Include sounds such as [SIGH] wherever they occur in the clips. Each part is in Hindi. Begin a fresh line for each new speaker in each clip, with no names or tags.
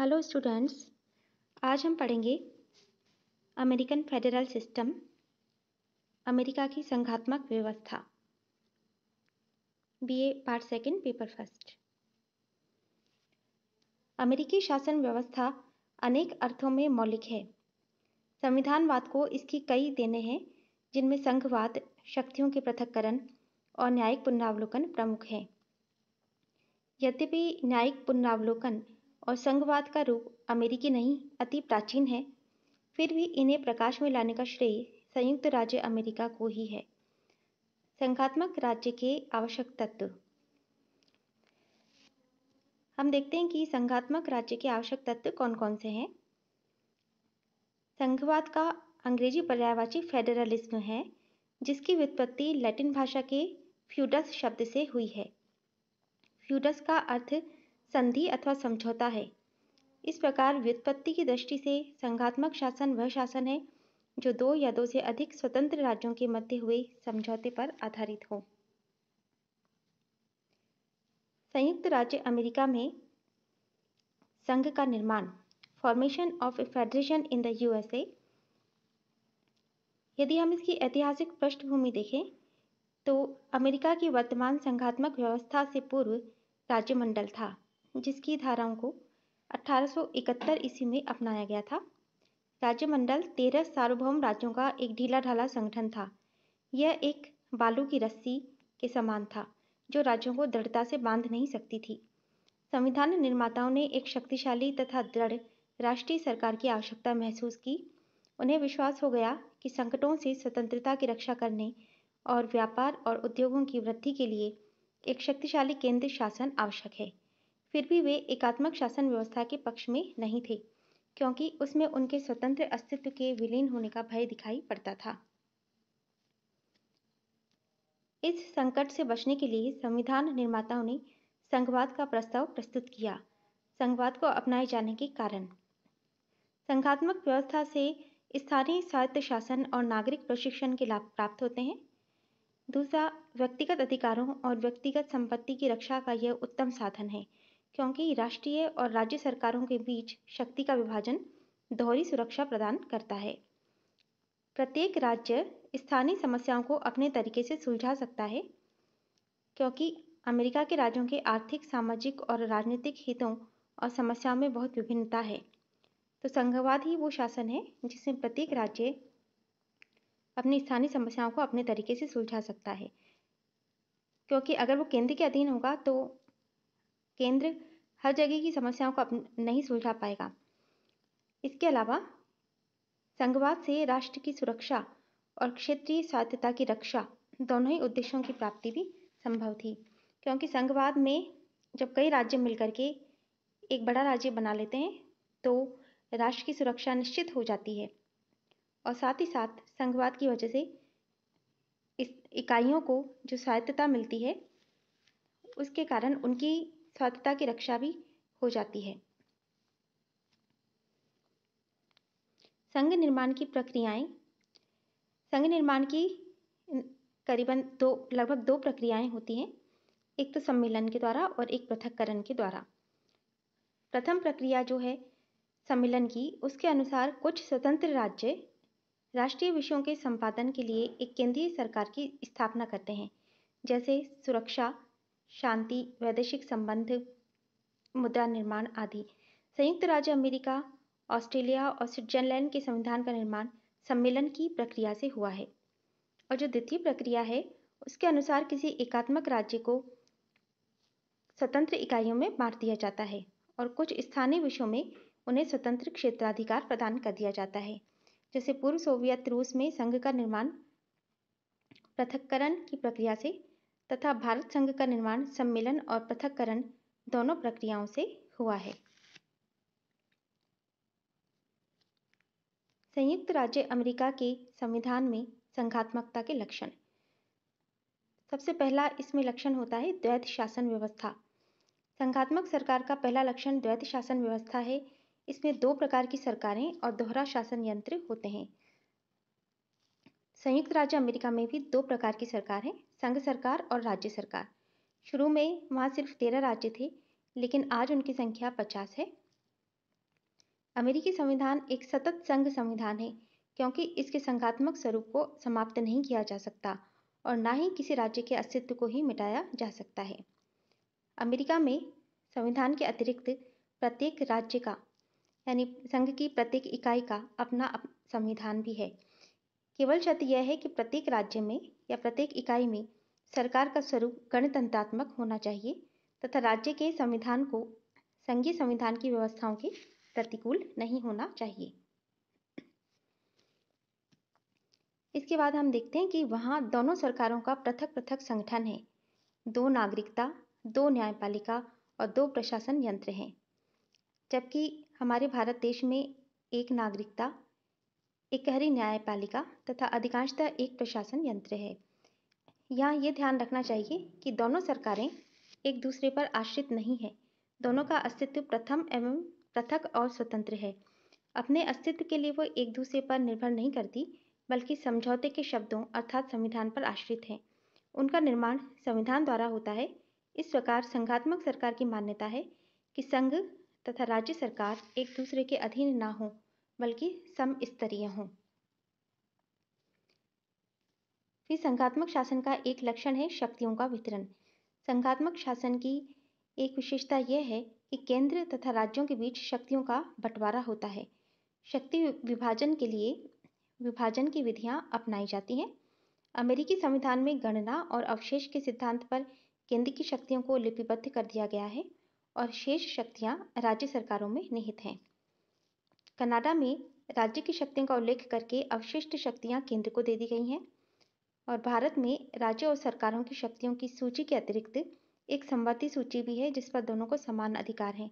हेलो स्टूडेंट्स आज हम पढ़ेंगे अमेरिकन फेडरल सिस्टम अमेरिका की संघात्मक व्यवस्था BA part second paper first अमेरिकी शासन व्यवस्था अनेक अर्थों में मौलिक है संविधानवाद को इसकी कई देने हैं जिनमें संघवाद शक्तियों के पृथककरण और न्यायिक पुनरावलोकन प्रमुख हैं यद्यपि न्यायिक पुनरावलोकन और संघवाद का रूप अमेरिकी नहीं अति प्राचीन है फिर भी इन्हें प्रकाश में लाने का श्रेय संयुक्त राज्य अमेरिका को ही है संघात्मक राज्य के आवश्यक तत्व हम देखते हैं कि संघात्मक राज्य के आवश्यक तत्व कौन कौन से हैं संघवाद का अंग्रेजी पर्यायवाची फेडरलिज्म है जिसकी व्युत्पत्ति लैटिन भाषा के फ्यूडस शब्द से हुई है फ्यूडस का अर्थ संधि अथवा समझौता है इस प्रकार व्युत्पत्ति की दृष्टि से संघात्मक शासन वह शासन है जो दो या दो से अधिक स्वतंत्र राज्यों के मध्य हुए समझौते पर आधारित हो संयुक्त राज्य अमेरिका में संघ का निर्माण formation of a federation in the USA यदि हम इसकी ऐतिहासिक पृष्ठभूमि देखें तो अमेरिका की वर्तमान संघात्मक व्यवस्था से पूर्व राज्यमंडल था जिसकी धाराओं को 1871 ईस्वी में अपनाया गया था राज्यमंडल तेरह सार्वभौम राज्यों का एक ढीला ढाला संगठन था यह एक बालू की रस्सी के समान था जो राज्यों को दृढ़ता से बांध नहीं सकती थी संविधान निर्माताओं ने एक शक्तिशाली तथा दृढ़ राष्ट्रीय सरकार की आवश्यकता महसूस की उन्हें विश्वास हो गया कि संकटों से स्वतंत्रता की रक्षा करने और व्यापार और उद्योगों की वृद्धि के लिए एक शक्तिशाली केंद्र शासन आवश्यक है फिर भी वे एकात्मक शासन व्यवस्था के पक्ष में नहीं थे क्योंकि उसमें उनके स्वतंत्र अस्तित्व के विलीन होने का भय दिखाई पड़ता था इस संकट से बचने के लिए संविधान निर्माताओं ने संघवाद का प्रस्ताव प्रस्तुत किया संघवाद को अपनाए जाने के कारण संघात्मक व्यवस्था से स्थानीय स्वायत्त शासन और नागरिक प्रशिक्षण के लाभ प्राप्त होते हैं दूसरा व्यक्तिगत अधिकारों और व्यक्तिगत संपत्ति की रक्षा का यह उत्तम साधन है क्योंकि राष्ट्रीय और राज्य सरकारों के बीच शक्ति का विभाजन दोहरी सुरक्षा प्रदान करता है प्रत्येक राज्य स्थानीय समस्याओं को अपने तरीके से सुलझा सकता है क्योंकि अमेरिका के राज्यों के आर्थिक सामाजिक और राजनीतिक हितों और समस्याओं में बहुत विभिन्नता है तो संघवाद ही वो शासन है जिसमें प्रत्येक राज्य अपनी स्थानीय समस्याओं को अपने तरीके से सुलझा सकता है क्योंकि अगर वो केंद्र के अधीन होगा तो केंद्र हर जगह की समस्याओं को नहीं सुलझा पाएगा इसके अलावा संघवाद से राष्ट्र की सुरक्षा और क्षेत्रीय स्वायत्तता की रक्षा दोनों ही उद्देश्यों की प्राप्ति भी संभव थी क्योंकि संघवाद में जब कई राज्य मिलकर के एक बड़ा राज्य बना लेते हैं तो राष्ट्र की सुरक्षा निश्चित हो जाती है और साथ ही साथ संघवाद की वजह से इस इकाइयों को जो स्वायत्तता मिलती है उसके कारण उनकी स्वास्थ्यता की रक्षा भी हो जाती है संघ निर्माण की प्रक्रियाएं संघ निर्माण की करीबन दो लगभग दो प्रक्रियाएं होती हैं एक तो सम्मेलन के द्वारा और एक पृथककरण के द्वारा प्रथम प्रक्रिया जो है सम्मेलन की उसके अनुसार कुछ स्वतंत्र राज्य राष्ट्रीय विषयों के संपादन के लिए एक केंद्रीय सरकार की स्थापना करते हैं जैसे सुरक्षा शांति वैदेशिक संबंध मुद्रा निर्माण आदि संयुक्त राज्य अमेरिका ऑस्ट्रेलिया और स्विट्जरलैंड के संविधान का निर्माण सम्मेलन की प्रक्रिया से हुआ है और जो द्वितीय प्रक्रिया है उसके अनुसार किसी एकात्मक राज्य को स्वतंत्र इकाइयों में बांट दिया जाता है और कुछ स्थानीय विषयों में उन्हें स्वतंत्र क्षेत्राधिकार प्रदान कर दिया जाता है जैसे पूर्व सोवियत रूस में संघ का निर्माण पृथककरण की प्रक्रिया से तथा भारत संघ का निर्माण सम्मेलन और पृथककरण दोनों प्रक्रियाओं से हुआ है संयुक्त राज्य अमेरिका के संविधान में संघात्मकता के लक्षण सबसे पहला इसमें लक्षण होता है द्वैत शासन व्यवस्था संघात्मक सरकार का पहला लक्षण द्वैत शासन व्यवस्था है इसमें दो प्रकार की सरकारें और दोहरा शासन यंत्र होते हैं संयुक्त राज्य अमेरिका में भी दो प्रकार की सरकार है संघ सरकार और राज्य सरकार शुरू में वहाँ सिर्फ तेरह राज्य थे लेकिन आज उनकी संख्या पचास है अमेरिकी संविधान एक सतत संघ संविधान है क्योंकि इसके संघात्मक स्वरूप को समाप्त नहीं किया जा सकता और ना ही किसी राज्य के अस्तित्व को ही मिटाया जा सकता है अमेरिका में संविधान के अतिरिक्त प्रत्येक राज्य का यानी संघ की प्रत्येक इकाई का अपना संविधान भी है केवल शर्त यह है कि प्रत्येक राज्य में या प्रत्येक इकाई में सरकार का स्वरूप गणतंत्रात्मक होना चाहिए तथा राज्य के संविधान को संघीय संविधान की व्यवस्थाओं के प्रतिकूल नहीं होना चाहिए इसके बाद हम देखते हैं कि वहाँ दोनों सरकारों का पृथक पृथक संगठन है दो नागरिकता दो न्यायपालिका और दो प्रशासन यंत्र हैं जबकि हमारे भारत देश में एक नागरिकता एक गहरी न्यायपालिका तथा अधिकांशतः एक प्रशासन यंत्र है यहाँ ये ध्यान रखना चाहिए कि दोनों सरकारें एक दूसरे पर आश्रित नहीं है दोनों का अस्तित्व प्रथम एवं पृथक और स्वतंत्र है अपने अस्तित्व के लिए वो एक दूसरे पर निर्भर नहीं करती बल्कि समझौते के शब्दों अर्थात संविधान पर आश्रित हैं उनका निर्माण संविधान द्वारा होता है इस प्रकार संघात्मक सरकार की मान्यता है कि संघ तथा राज्य सरकार एक दूसरे के अधीन ना हों बल्कि सम स्तरीय हों फिर संघात्मक शासन का एक लक्षण है शक्तियों का वितरण संघात्मक शासन की एक विशेषता यह है कि केंद्र तथा राज्यों के बीच शक्तियों का बंटवारा होता है शक्ति विभाजन के लिए विभाजन की विधियां अपनाई जाती हैं अमेरिकी संविधान में गणना और अवशेष के सिद्धांत पर केंद्र की शक्तियों को लिपिबद्ध कर दिया गया है और शेष शक्तियां राज्य सरकारों में निहित हैं कनाडा में राज्य की शक्तियों का उल्लेख करके अवशिष्ट शक्तियां केंद्र को दे दी गई हैं और भारत में राज्य और सरकारों की शक्तियों की सूची के अतिरिक्त एक संवर्ती सूची भी है जिस पर दोनों को समान अधिकार हैं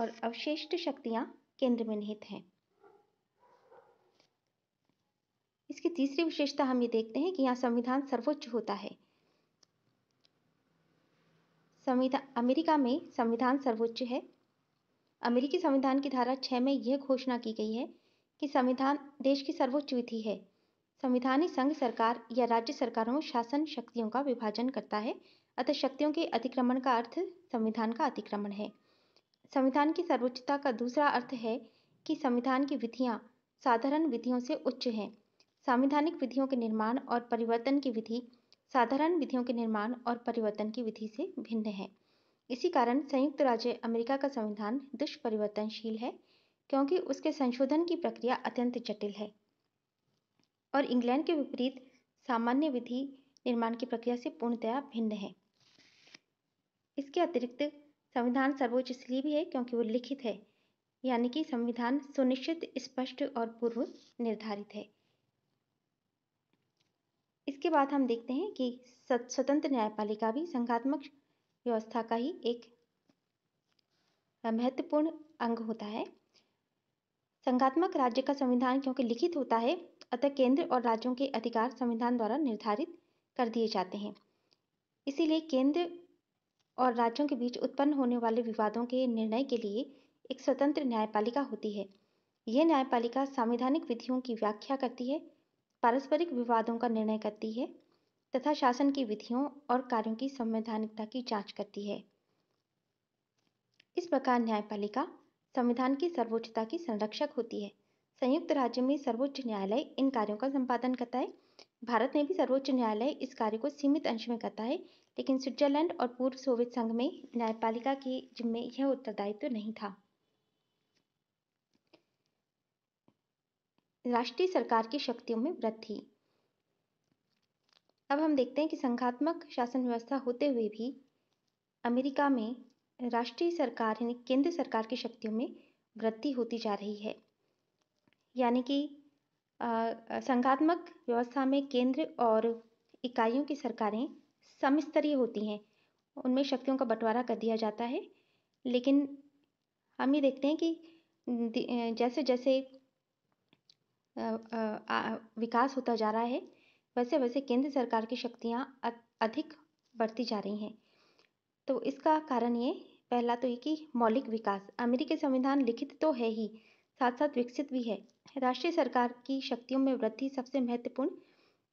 और अवशिष्ट शक्तियां केंद्र में निहित हैं इसकी तीसरी विशेषता हम ये देखते हैं कि यहाँ संविधान सर्वोच्च होता है संविधान अमेरिका में संविधान सर्वोच्च है अमेरिकी संविधान की धारा छः में यह घोषणा की गई है कि संविधान देश की सर्वोच्च विधि है संविधानिक संघ सरकार या राज्य सरकारों शासन शक्तियों का विभाजन करता है अतः शक्तियों के अतिक्रमण का अर्थ संविधान का अतिक्रमण है संविधान की सर्वोच्चता का दूसरा अर्थ है कि संविधान की विधियाँ साधारण विधियों से उच्च हैं संविधानिक विधियों के निर्माण और परिवर्तन की विधि साधारण विधियों के निर्माण और परिवर्तन की विधि से भिन्न है इसी कारण संयुक्त राज्य अमेरिका का संविधान दुष्परिवर्तनशील है क्योंकि उसके संशोधन की प्रक्रिया अत्यंत जटिल है और इंग्लैंड के विपरीत सामान्य विधि निर्माण की प्रक्रिया से पूर्णतया भिन्न है इसके अतिरिक्त संविधान सर्वोच्च इसलिए भी है क्योंकि वो लिखित है यानी कि संविधान सुनिश्चित स्पष्ट और पूर्व निर्धारित है इसके बाद हम देखते हैं कि स्वतंत्र न्यायपालिका भी संघात्मक व्यवस्था का ही एक महत्वपूर्ण अंग होता है संघात्मक राज्य का संविधान क्योंकि लिखित होता है अतः केंद्र और राज्यों के अधिकार संविधान द्वारा निर्धारित कर दिए जाते हैं इसीलिए केंद्र और राज्यों के बीच उत्पन्न होने वाले विवादों के निर्णय के लिए एक स्वतंत्र न्यायपालिका होती है यह न्यायपालिका संवैधानिक विधियों की व्याख्या करती है पारस्परिक विवादों का निर्णय करती है तथा शासन की विधियों और कार्यों की संवैधानिकता की जांच करती है इस प्रकार न्यायपालिका संविधान की सर्वोच्चता की संरक्षक होती है संयुक्त राज्य में सर्वोच्च न्यायालय इन कार्यों का संपादन करता है भारत में भी सर्वोच्च न्यायालय इस कार्य को सीमित अंश में करता है लेकिन स्विट्जरलैंड और पूर्व सोवियत संघ में न्यायपालिका के जिम्मे यह उत्तरदायित्व तो नहीं था राष्ट्रीय सरकार की शक्तियों में वृद्धि अब हम देखते हैं कि संघात्मक शासन व्यवस्था होते हुए भी अमेरिका में राष्ट्रीय सरकार यानी केंद्र सरकार की शक्तियों में वृद्धि होती जा रही है यानी कि संघात्मक व्यवस्था में केंद्र और इकाइयों की सरकारें समस्तरीय होती हैं उनमें शक्तियों का बंटवारा कर दिया जाता है लेकिन हम ये देखते हैं कि जैसे जैसे विकास होता जा रहा है वैसे वैसे केंद्र सरकार की शक्तियाँ अधिक बढ़ती जा रही हैं तो इसका कारण ये पहला तो ये कि मौलिक विकास अमेरिकी संविधान लिखित तो है ही साथ साथ विकसित भी है राष्ट्रीय सरकार की शक्तियों में वृद्धि सबसे महत्वपूर्ण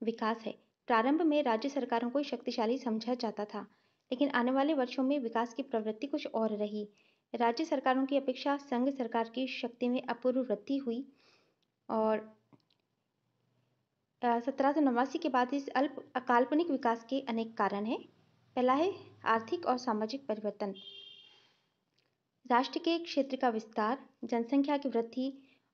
विकास है प्रारंभ में राज्य सरकारों को शक्तिशाली समझा जाता था लेकिन आने वाले वर्षों में विकास की प्रवृत्ति कुछ और रही राज्य सरकारों की अपेक्षा संघ सरकार की शक्ति में अपूर्व वृद्धि हुई और सत्रह सौ नवासी के बाद इस अल्प काल्पनिक विकास के अनेक कारण हैं पहला है आर्थिक और सामाजिक परिवर्तन राष्ट्र के क्षेत्र का विस्तार जनसंख्या की वृद्धि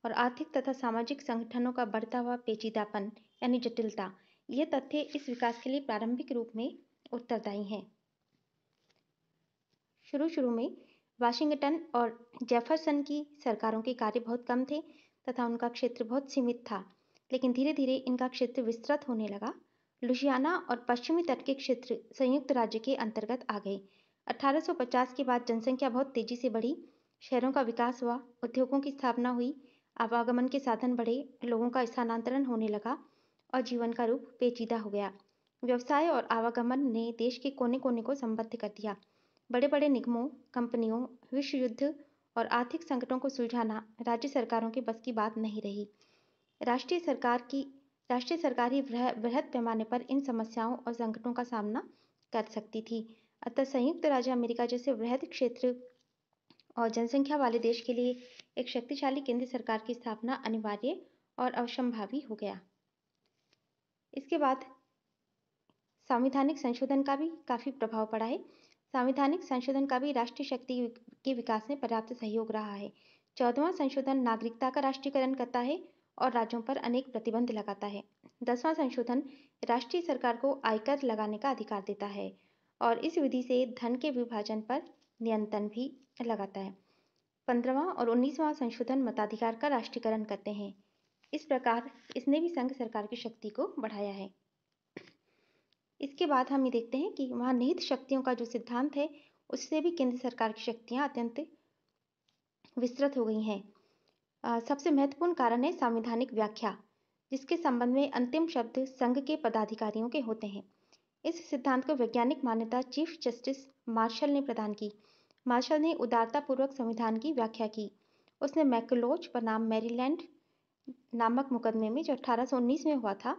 और आर्थिक तथा सामाजिक संगठनों का बढ़ता हुआ पेचीदापन यानी जटिलता ये तथ्य इस विकास के लिए प्रारंभिक रूप में उत्तरदायी हैं शुरू शुरू में वाशिंगटन और जेफरसन की सरकारों के कार्य बहुत कम थे तथा उनका क्षेत्र बहुत सीमित था लेकिन धीरे धीरे इनका क्षेत्र विस्तृत होने लगा लुशियाना और पश्चिमी तट के क्षेत्र संयुक्त राज्य के अंतर्गत आ गए 1850 के बाद जनसंख्या बहुत तेजी से बढ़ी शहरों का विकास हुआ उद्योगों की स्थापना हुई आवागमन के साधन बढ़े लोगों का स्थानांतरण होने लगा और जीवन का रूप पेचीदा हो गया व्यवसाय और आवागमन ने देश के कोने कोने को संबद्ध कर दिया बड़े बड़े निगमों कंपनियों विश्व युद्ध और आर्थिक संकटों को सुलझाना राज्य सरकारों के बस की बात नहीं रही राष्ट्रीय सरकार की राष्ट्रीय सरकार ही बृहद पैमाने पर इन समस्याओं और संकटों का सामना कर सकती थी अतः संयुक्त राज्य अमेरिका जैसे वृहद क्षेत्र और जनसंख्या वाले देश के लिए एक शक्तिशाली केंद्र सरकार की स्थापना अनिवार्य और अवसंभावी हो गया इसके बाद संविधानिक संशोधन का भी काफ़ी प्रभाव पड़ा है संवैधानिक संशोधन का भी राष्ट्रीय शक्ति के विकास में पर्याप्त सहयोग रहा है चौदवा संशोधन नागरिकता का राष्ट्रीयकरण करता है और राज्यों पर अनेक प्रतिबंध लगाता है दसवां संशोधन राष्ट्रीय सरकार को आयकर लगाने का अधिकार देता है और इस विधि से धन के विभाजन पर नियंत्रण भी लगाता है पंद्रवा और उन्नीसवां संशोधन मताधिकार का राष्ट्रीयकरण करते हैं इस प्रकार इसने भी संघ सरकार की शक्ति को बढ़ाया है इसके बाद हम ये देखते हैं कि वहाँ निहित शक्तियों का जो सिद्धांत है उससे भी केंद्र सरकार की शक्तियाँ अत्यंत विस्तृत हो गई हैं सबसे महत्वपूर्ण कारण है संवैधानिक व्याख्या जिसके संबंध में अंतिम शब्द संघ के पदाधिकारियों के होते हैं इस सिद्धांत को वैज्ञानिक मान्यता चीफ जस्टिस मार्शल ने प्रदान की मार्शल ने उदारतापूर्वक संविधान की व्याख्या की उसने मैकलोच बनाम मैरीलैंड नामक मुकदमे में जो 1819 में हुआ था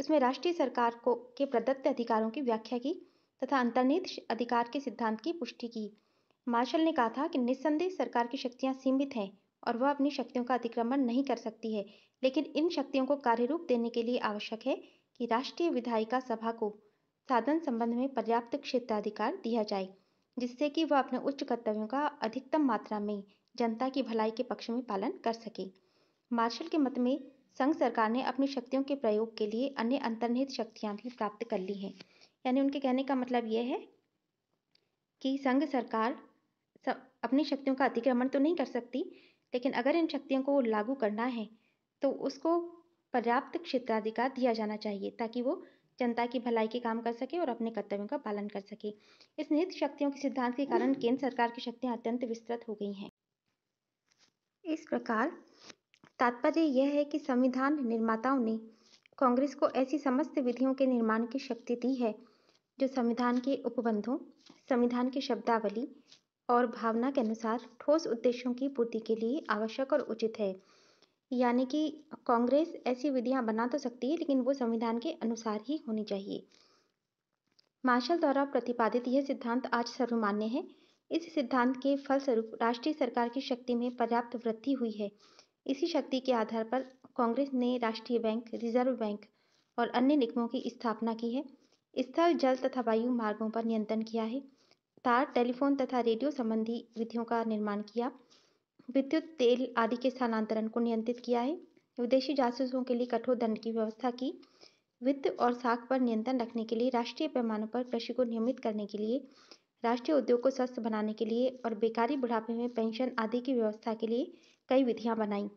उसमें राष्ट्रीय सरकार को के प्रदत्त अधिकारों की व्याख्या की तथा अंतर्निहित अधिकार के सिद्धांत की पुष्टि की मार्शल ने कहा था कि निस्संदेह सरकार की शक्तियां सीमित हैं और वह अपनी शक्तियों का अतिक्रमण नहीं कर सकती है लेकिन इन शक्तियों को कार्य रूप देने के लिए आवश्यक है कि राष्ट्रीय विधायिका सभा को साधन संबंध में पर्याप्त क्षेत्राधिकार दिया जाए जिससे कि वह अपने उच्च कर्तव्यों का अधिकतम मात्रा में जनता की भलाई के पक्ष में पालन कर सके मार्शल के मत में संघ सरकार ने अपनी शक्तियों के प्रयोग के लिए अन्य अंतर्निहित शक्तियां भी प्राप्त कर ली हैं यानी उनके कहने का मतलब यह है कि संघ सरकार अपनी शक्तियों का अतिक्रमण तो नहीं कर सकती लेकिन अगर इन शक्तियों को लागू करना है तो उसको पर्याप्त क्षेत्राधिकार दिया जाना चाहिए ताकि वो जनता की भलाई के काम कर सके और अपने कर्तव्यों का पालन कर सके इस निहित शक्तियों के सिद्धांत के कारण केंद्र सरकार की शक्तियां अत्यंत विस्तृत हो गई हैं इस प्रकार तात्पर्य यह है कि संविधान निर्माताओं ने कांग्रेस को ऐसी समस्त विधियों के निर्माण की शक्ति दी है जो संविधान के उपबंधों संविधान की शब्दावली और भावना के अनुसार ठोस उद्देश्यों की पूर्ति के लिए आवश्यक और उचित है यानी कि कांग्रेस ऐसी विधियां बना तो सकती है लेकिन वो संविधान के अनुसार ही होनी चाहिए मार्शल द्वारा प्रतिपादित यह सिद्धांत आज सर्वमान्य है इस सिद्धांत के फलस्वरूप राष्ट्रीय सरकार की शक्ति में पर्याप्त वृद्धि हुई है इसी शक्ति के आधार पर कांग्रेस ने राष्ट्रीय बैंक रिजर्व बैंक और अन्य निगमों की स्थापना की है स्थल जल तथा वायु मार्गों पर नियंत्रण किया है तार टेलीफोन तथा रेडियो संबंधी विधियों का निर्माण किया विद्युत तेल आदि के स्थानांतरण को नियंत्रित किया है विदेशी जासूसों के लिए कठोर दंड की व्यवस्था की वित्त और साख पर नियंत्रण रखने के लिए राष्ट्रीय पैमाने पर कृषि को नियमित करने के लिए राष्ट्रीय उद्योग को स्वस्थ बनाने के लिए और बेकारी बुढ़ापे में पेंशन आदि की व्यवस्था के लिए कई विधियां बनाई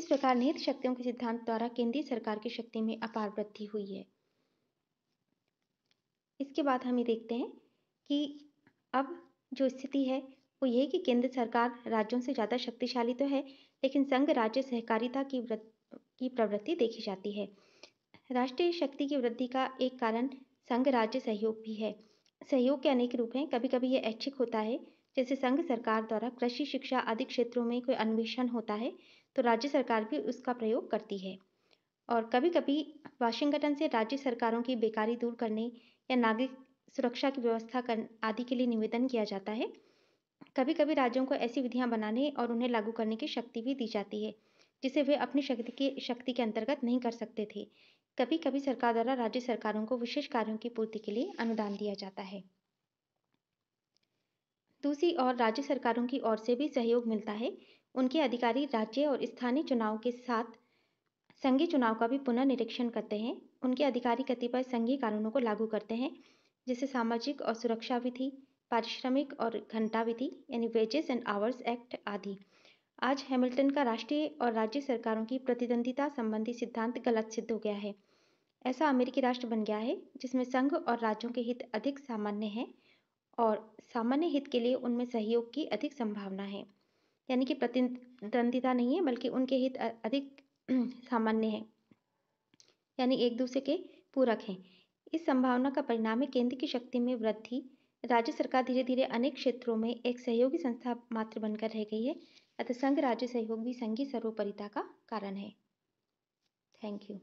इस प्रकार निहित शक्तियों के सिद्धांत द्वारा केंद्रीय सरकार की शक्ति में अपार वृद्धि हुई है इसके बाद हम ये देखते हैं कि अब जो स्थिति है वो ये कि केंद्र सरकार राज्यों से ज़्यादा शक्तिशाली तो है लेकिन संघ राज्य सहकारिता की वृत की प्रवृत्ति देखी जाती है राष्ट्रीय शक्ति की वृद्धि का एक कारण संघ राज्य सहयोग भी है सहयोग के अनेक रूप हैं कभी कभी यह ऐच्छिक होता है जैसे संघ सरकार द्वारा कृषि शिक्षा आदि क्षेत्रों में कोई अन्वेषण होता है तो राज्य सरकार भी उसका प्रयोग करती है और कभी कभी वाशिंगटन से राज्य सरकारों की बेकारी दूर करने या नागरिक सुरक्षा की व्यवस्था कर आदि के लिए निवेदन किया जाता है कभी कभी राज्यों को ऐसी विधियां बनाने और उन्हें लागू करने की शक्ति भी दी जाती है जिसे वे अपनी शक्ति के शक्ति के अंतर्गत नहीं कर सकते थे कभी कभी सरकार द्वारा राज्य सरकारों को विशेष कार्यों की पूर्ति के लिए अनुदान दिया जाता है दूसरी ओर राज्य सरकारों की ओर से भी सहयोग मिलता है उनके अधिकारी राज्य और स्थानीय चुनाव के साथ संघीय चुनाव का भी पुनर्निरीक्षण करते हैं उनके अधिकारी कतिपय संघीय कानूनों को लागू करते हैं जिसे सामाजिक और सुरक्षा विधि पारिश्रमिक और घंटा विधि यानी वेजेस एंड आवर्स एक्ट आदि आज हैमिल्टन का राष्ट्रीय और राज्य सरकारों की प्रतिद्वंदिता संबंधी सिद्धांत गलत सिद्ध हो गया है ऐसा अमेरिकी राष्ट्र बन गया है जिसमें संघ और राज्यों के हित अधिक सामान्य हैं और सामान्य हित के लिए उनमें सहयोग की अधिक संभावना है यानी कि प्रतिद्वंदिता नहीं है बल्कि उनके हित अधिक [CLEARS THROAT] सामान्य है यानी एक दूसरे के पूरक हैं इस संभावना का परिणाम है केंद्र की शक्ति में वृद्धि राज्य सरकार धीरे धीरे अनेक क्षेत्रों में एक सहयोगी संस्था मात्र बनकर रह गई है अतः संघ राज्य सहयोग भी संघीय सर्वोपरिता का कारण है थैंक यू